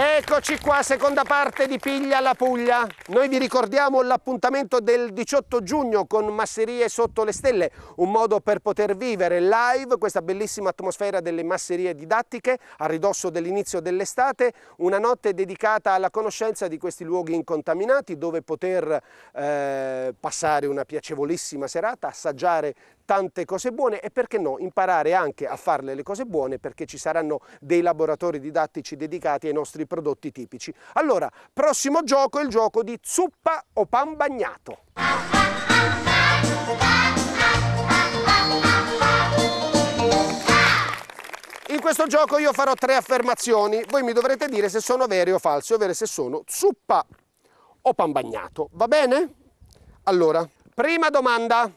Eccoci qua, seconda parte di Piglia la Puglia. Noi vi ricordiamo l'appuntamento del 18 giugno con Masserie sotto le stelle, un modo per poter vivere live questa bellissima atmosfera delle masserie didattiche a ridosso dell'inizio dell'estate, una notte dedicata alla conoscenza di questi luoghi incontaminati dove poter eh, passare una piacevolissima serata, assaggiare tante cose buone e perché no imparare anche a farle le cose buone perché ci saranno dei laboratori didattici dedicati ai nostri prodotti tipici. Allora, prossimo gioco è il gioco di zuppa o pan bagnato. In questo gioco io farò tre affermazioni, voi mi dovrete dire se sono vere o false, ovvero se sono zuppa o pan bagnato, va bene? Allora, prima domanda.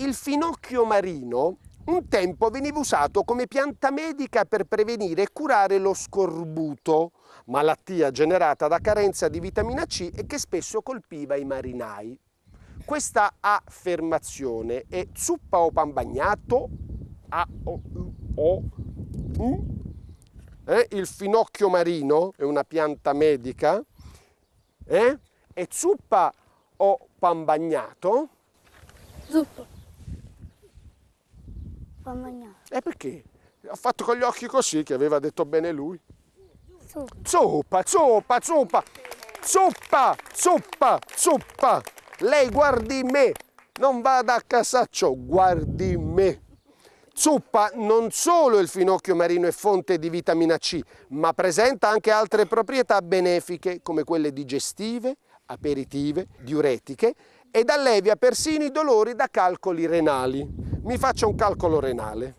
Il finocchio marino un tempo veniva usato come pianta medica per prevenire e curare lo scorbuto, malattia generata da carenza di vitamina C e che spesso colpiva i marinai. Questa affermazione è zuppa o pan bagnato, a o, o u. Eh? il finocchio marino è una pianta medica, eh? è zuppa o pan bagnato? Zuppa. Bambagnato. E perché? Ha fatto con gli occhi così che aveva detto bene lui. Zuppa, zuppa, zuppa, zuppa, zuppa, zuppa. Lei guardi me, non vada a casaccio, guardi me. Zuppa non solo il finocchio marino è fonte di vitamina C, ma presenta anche altre proprietà benefiche come quelle digestive, aperitive, diuretiche ed allevia persino i dolori da calcoli renali mi faccia un calcolo renale.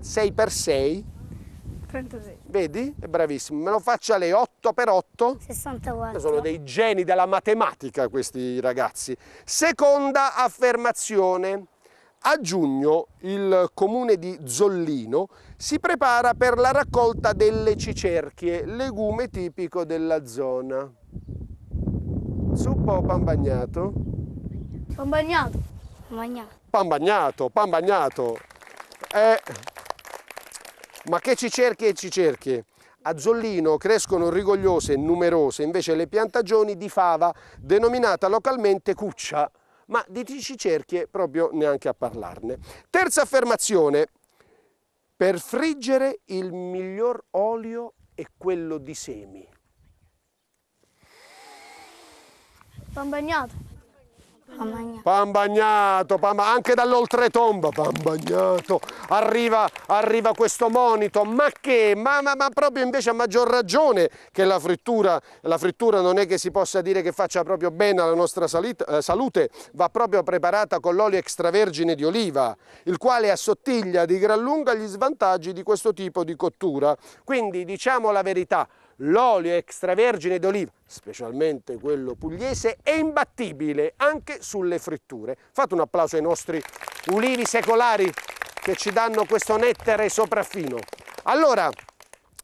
6 per 6. 36. Vedi? È bravissimo. Me lo faccia alle 8 per 8. 64. Sono dei geni della matematica questi ragazzi. Seconda affermazione. A giugno il comune di Zollino si prepara per la raccolta delle cicerchie, legume tipico della zona. Zuppa o pan bagnato? Pan bagnato. Pan bagnato pan bagnato, pan bagnato. Eh, ma che ci cerchi e ci cerchi? A Zollino crescono rigogliose e numerose invece le piantagioni di fava, denominata localmente cuccia, ma di cicerchie proprio neanche a parlarne. Terza affermazione, per friggere il miglior olio è quello di semi. Pan bagnato pan bagnato pamba, anche dall'oltretomba, Pambagnato. Arriva, arriva questo monito, ma che? Ma, ma, ma, proprio invece a maggior ragione che la frittura, la frittura non è che si possa dire che faccia proprio bene alla nostra salita, eh, salute, va proprio preparata con l'olio extravergine di oliva, il quale assottiglia di gran lunga gli svantaggi di questo tipo di cottura. Quindi diciamo la verità, L'olio extravergine d'oliva, specialmente quello pugliese, è imbattibile anche sulle fritture. Fate un applauso ai nostri ulivi secolari che ci danno questo nettare sopraffino. Allora,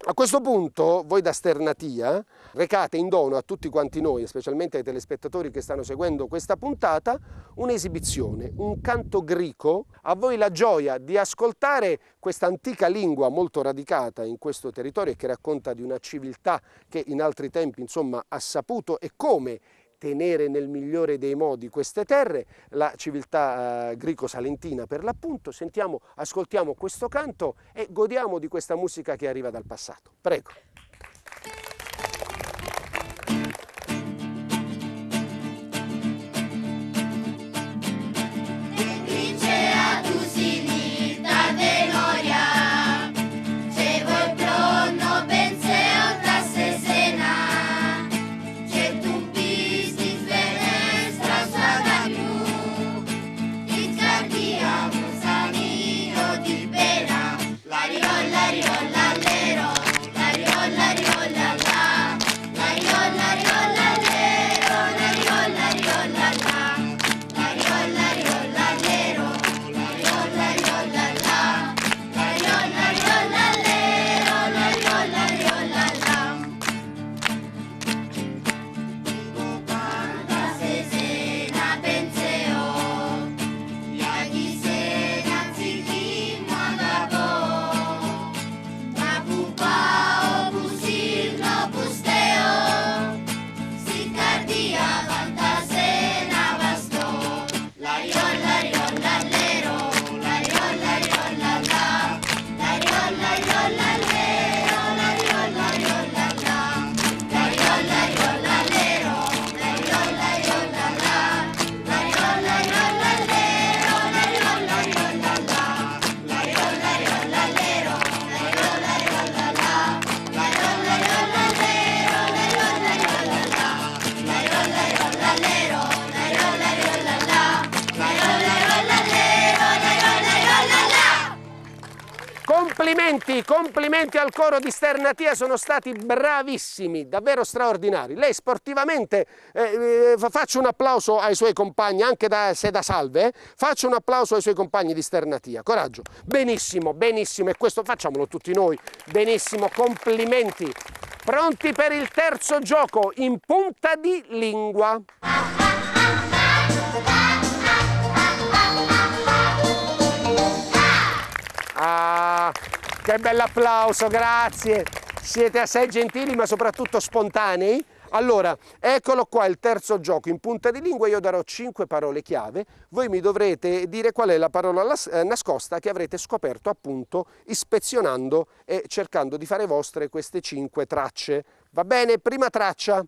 a questo punto voi da Sternatia recate in dono a tutti quanti noi, specialmente ai telespettatori che stanno seguendo questa puntata, un'esibizione, un canto grico, a voi la gioia di ascoltare questa antica lingua molto radicata in questo territorio e che racconta di una civiltà che in altri tempi insomma ha saputo e come tenere nel migliore dei modi queste terre, la civiltà eh, grico-salentina per l'appunto. Sentiamo, ascoltiamo questo canto e godiamo di questa musica che arriva dal passato. Prego. complimenti, complimenti al coro di Sternatia, sono stati bravissimi, davvero straordinari. Lei sportivamente, eh, eh, faccio un applauso ai suoi compagni, anche da, se da salve, eh, faccio un applauso ai suoi compagni di Sternatia, coraggio. Benissimo, benissimo, e questo facciamolo tutti noi, benissimo, complimenti. Pronti per il terzo gioco, in punta di lingua. Che bell'applauso, grazie. Siete assai gentili ma soprattutto spontanei. Allora, eccolo qua il terzo gioco. In punta di lingua io darò cinque parole chiave. Voi mi dovrete dire qual è la parola eh, nascosta che avrete scoperto appunto ispezionando e cercando di fare vostre queste cinque tracce. Va bene? Prima traccia.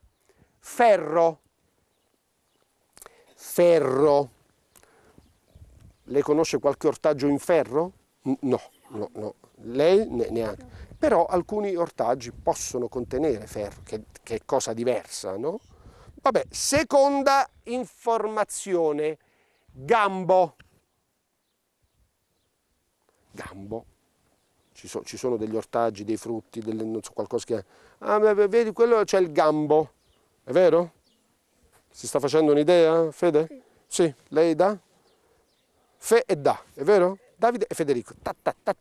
Ferro. Ferro. Le conosce qualche ortaggio in ferro? No, no, no lei neanche. Però alcuni ortaggi possono contenere ferro, che, che è cosa diversa, no? Vabbè, seconda informazione, gambo. Gambo. Ci, so, ci sono degli ortaggi, dei frutti, delle, non so, qualcosa che... Ah, vedi, quello c'è il gambo, è vero? Si sta facendo un'idea, Fede? Sì. sì, lei da? Fe e da, è vero? Davide e Federico. Ta, ta, ta,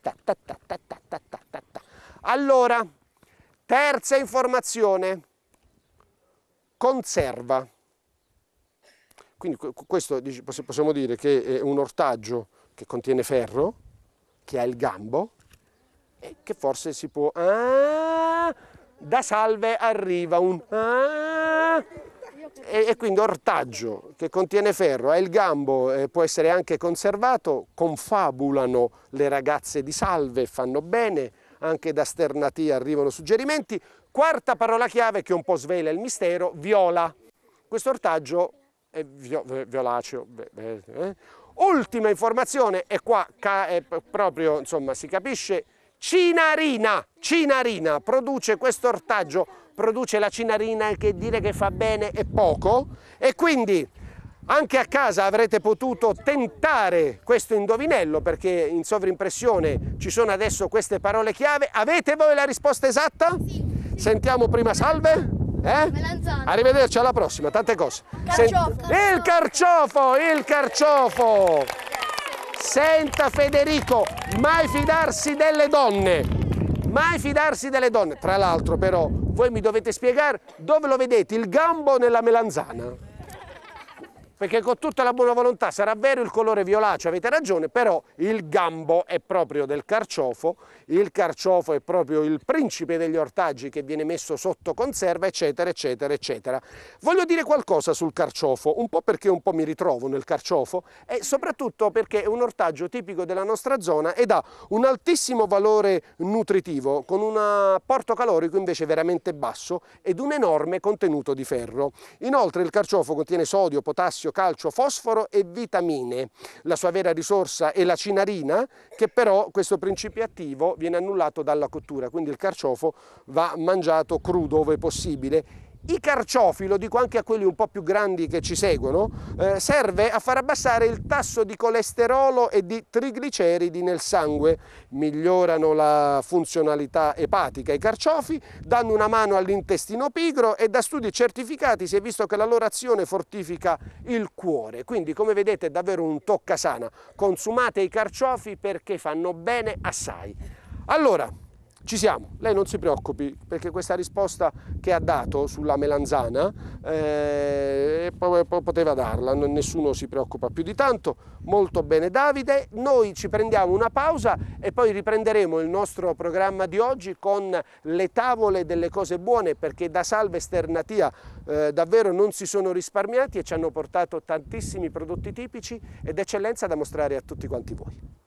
allora, terza informazione, conserva. Quindi questo possiamo dire che è un ortaggio che contiene ferro, che ha il gambo, e che forse si può... Ah, da salve arriva un... Ah, e, e, quindi ortaggio che contiene ferro, ha il gambo, eh, può essere anche conservato, confabulano le ragazze di salve, fanno bene, anche da sternati arrivano suggerimenti. Quarta parola chiave che un po' svela il mistero, viola. Questo ortaggio è eh, violaceo. Eh. Ultima informazione, e qua è proprio, insomma, si capisce, cinarina, cinarina, produce questo ortaggio, produce la cinarina che dire che fa bene è poco e quindi anche a casa avrete potuto tentare questo indovinello perché in sovrimpressione ci sono adesso queste parole chiave. Avete voi la risposta esatta? Sì. Sentiamo prima salve. Eh? Arrivederci alla prossima, tante cose. Carciofo. il carciofo, il carciofo. Senta Federico, mai fidarsi delle donne. Mai fidarsi delle donne. Tra l'altro però, voi mi dovete spiegare dove lo vedete, il gambo nella melanzana perché con tutta la buona volontà sarà vero il colore violaceo, avete ragione, però il gambo è proprio del carciofo, il carciofo è proprio il principe degli ortaggi che viene messo sotto conserva, eccetera, eccetera, eccetera. Voglio dire qualcosa sul carciofo, un po' perché un po' mi ritrovo nel carciofo e soprattutto perché è un ortaggio tipico della nostra zona ed ha un altissimo valore nutritivo, con un apporto calorico invece veramente basso ed un enorme contenuto di ferro. Inoltre il carciofo contiene sodio, potassio, potassio, calcio, fosforo e vitamine. La sua vera risorsa è la cinarina che però questo principio attivo viene annullato dalla cottura, quindi il carciofo va mangiato crudo ove possibile i carciofi, lo dico anche a quelli un po' più grandi che ci seguono, eh, serve a far abbassare il tasso di colesterolo e di trigliceridi nel sangue, migliorano la funzionalità epatica. I carciofi danno una mano all'intestino pigro e da studi certificati si è visto che la loro azione fortifica il cuore. Quindi come vedete è davvero un tocca sana. Consumate i carciofi perché fanno bene assai. Allora, ci siamo, lei non si preoccupi perché questa risposta che ha dato sulla melanzana eh, poteva darla, nessuno si preoccupa più di tanto, molto bene Davide, noi ci prendiamo una pausa e poi riprenderemo il nostro programma di oggi con le tavole delle cose buone perché da Salve Sternatia eh, davvero non si sono risparmiati e ci hanno portato tantissimi prodotti tipici ed eccellenza da mostrare a tutti quanti voi.